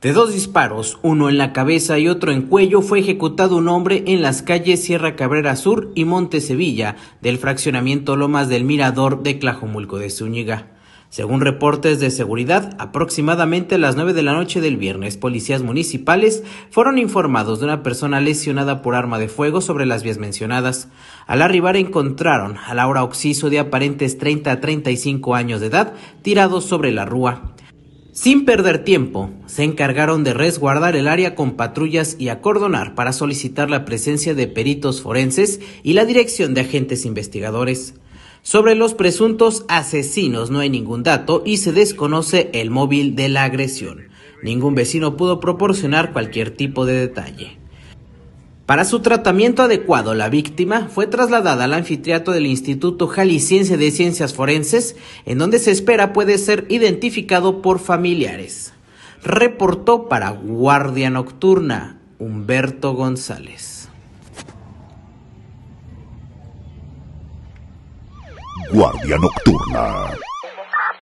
De dos disparos, uno en la cabeza y otro en cuello, fue ejecutado un hombre en las calles Sierra Cabrera Sur y Monte Sevilla del fraccionamiento Lomas del Mirador de Clajomulco de Zúñiga. Según reportes de seguridad, aproximadamente a las 9 de la noche del viernes, policías municipales fueron informados de una persona lesionada por arma de fuego sobre las vías mencionadas. Al arribar encontraron a Laura Oxiso de aparentes 30 a 35 años de edad tirado sobre la rúa. Sin perder tiempo, se encargaron de resguardar el área con patrullas y acordonar para solicitar la presencia de peritos forenses y la dirección de agentes investigadores. Sobre los presuntos asesinos no hay ningún dato y se desconoce el móvil de la agresión. Ningún vecino pudo proporcionar cualquier tipo de detalle. Para su tratamiento adecuado, la víctima fue trasladada al anfitriato del Instituto Jalisciense de Ciencias Forenses, en donde se espera puede ser identificado por familiares. Reportó para Guardia Nocturna Humberto González. Guardia Nocturna.